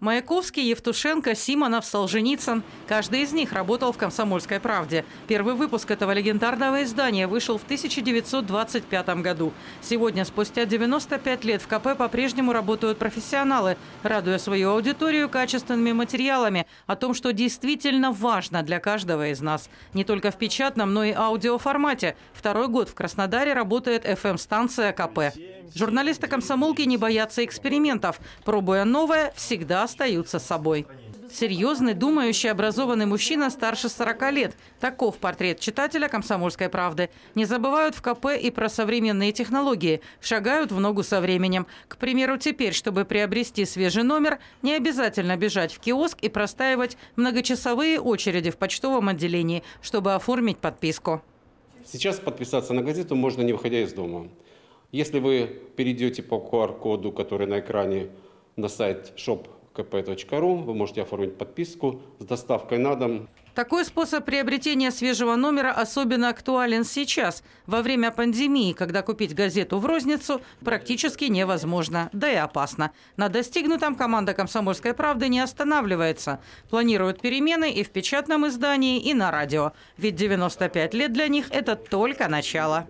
Маяковский, Евтушенко, Симонов, Солженицын. Каждый из них работал в «Комсомольской правде». Первый выпуск этого легендарного издания вышел в 1925 году. Сегодня, спустя 95 лет, в КП по-прежнему работают профессионалы, радуя свою аудиторию качественными материалами о том, что действительно важно для каждого из нас. Не только в печатном, но и аудиоформате. Второй год в Краснодаре работает FM-станция эм КП. Журналисты комсомолки не боятся экспериментов. Пробуя новое, всегда остаются собой. Серьезный, думающий, образованный мужчина старше 40 лет. Таков портрет читателя «Комсомольской правды». Не забывают в КП и про современные технологии. Шагают в ногу со временем. К примеру, теперь, чтобы приобрести свежий номер, не обязательно бежать в киоск и простаивать многочасовые очереди в почтовом отделении, чтобы оформить подписку. Сейчас подписаться на газету можно, не выходя из дома. Если вы перейдете по QR-коду, который на экране, на сайт shop kp.ru. Вы можете оформить подписку с доставкой на дом. Такой способ приобретения свежего номера особенно актуален сейчас, во время пандемии, когда купить газету в розницу практически невозможно, да и опасно. На достигнутом команда «Комсомольской правды» не останавливается. Планируют перемены и в печатном издании, и на радио. Ведь 95 лет для них – это только начало.